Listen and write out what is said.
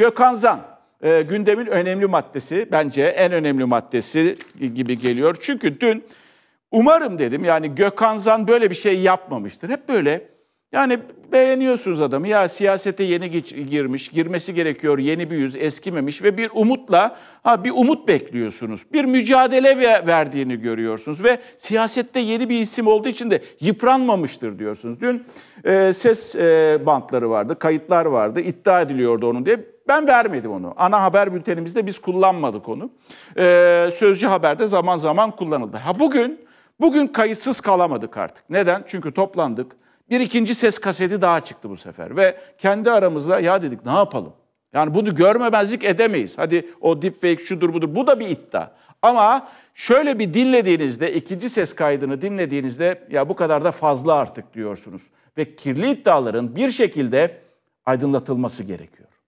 Gökhan Zan e, gündemin önemli maddesi bence en önemli maddesi gibi geliyor. Çünkü dün umarım dedim yani Gökhan Zan böyle bir şey yapmamıştır. Hep böyle yani beğeniyorsunuz adamı. Ya siyasete yeni girmiş, girmesi gerekiyor, yeni bir yüz, eskimemiş ve bir umutla, ha bir umut bekliyorsunuz. Bir mücadele verdiğini görüyorsunuz ve siyasette yeni bir isim olduğu için de yıpranmamıştır diyorsunuz. Dün e, ses e, bantları vardı, kayıtlar vardı, iddia ediliyordu onun diye. Ben vermedim onu. Ana haber bültenimizde biz kullanmadık onu. E, sözcü haberde zaman zaman kullanıldı. Ha bugün, bugün kayıtsız kalamadık artık. Neden? Çünkü toplandık bir ikinci ses kaseti daha çıktı bu sefer ve kendi aramızda ya dedik ne yapalım? Yani bunu görmemezlik edemeyiz. Hadi o deepfake şudur budur bu da bir iddia. Ama şöyle bir dinlediğinizde ikinci ses kaydını dinlediğinizde ya bu kadar da fazla artık diyorsunuz. Ve kirli iddiaların bir şekilde aydınlatılması gerekiyor.